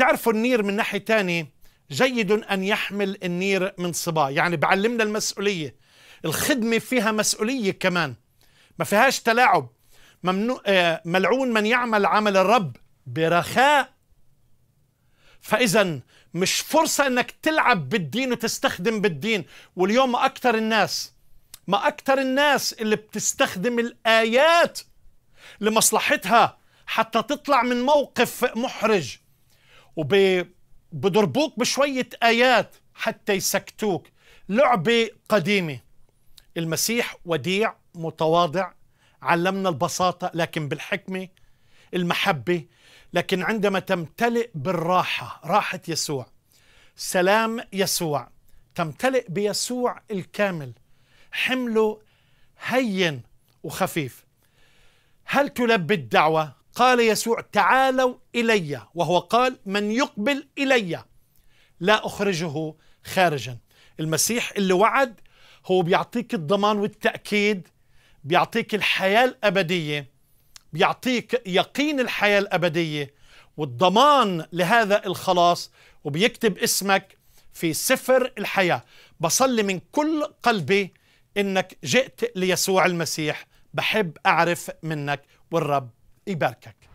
تعرفوا النير من ناحية تانية جيد أن يحمل النير من صباه يعني بعلمنا المسؤولية الخدمة فيها مسؤولية كمان ما فيهاش تلاعب ممنوع آه، ملعون من يعمل عمل الرب برخاء فإذا مش فرصة أنك تلعب بالدين وتستخدم بالدين واليوم ما أكثر الناس ما أكثر الناس اللي بتستخدم الآيات لمصلحتها حتى تطلع من موقف محرج وبضربوك بشوية آيات حتى يسكتوك لعبة قديمة المسيح وديع متواضع علمنا البساطة لكن بالحكمة المحبة لكن عندما تمتلئ بالراحة راحة يسوع سلام يسوع تمتلئ بيسوع الكامل حمله هين وخفيف هل تلبي الدعوة قال يسوع تعالوا الي وهو قال من يقبل الي لا اخرجه خارجا المسيح اللي وعد هو بيعطيك الضمان والتاكيد بيعطيك الحياه الابديه بيعطيك يقين الحياه الابديه والضمان لهذا الخلاص وبيكتب اسمك في سفر الحياه بصلي من كل قلبي انك جئت ليسوع المسيح بحب اعرف منك والرب يباركك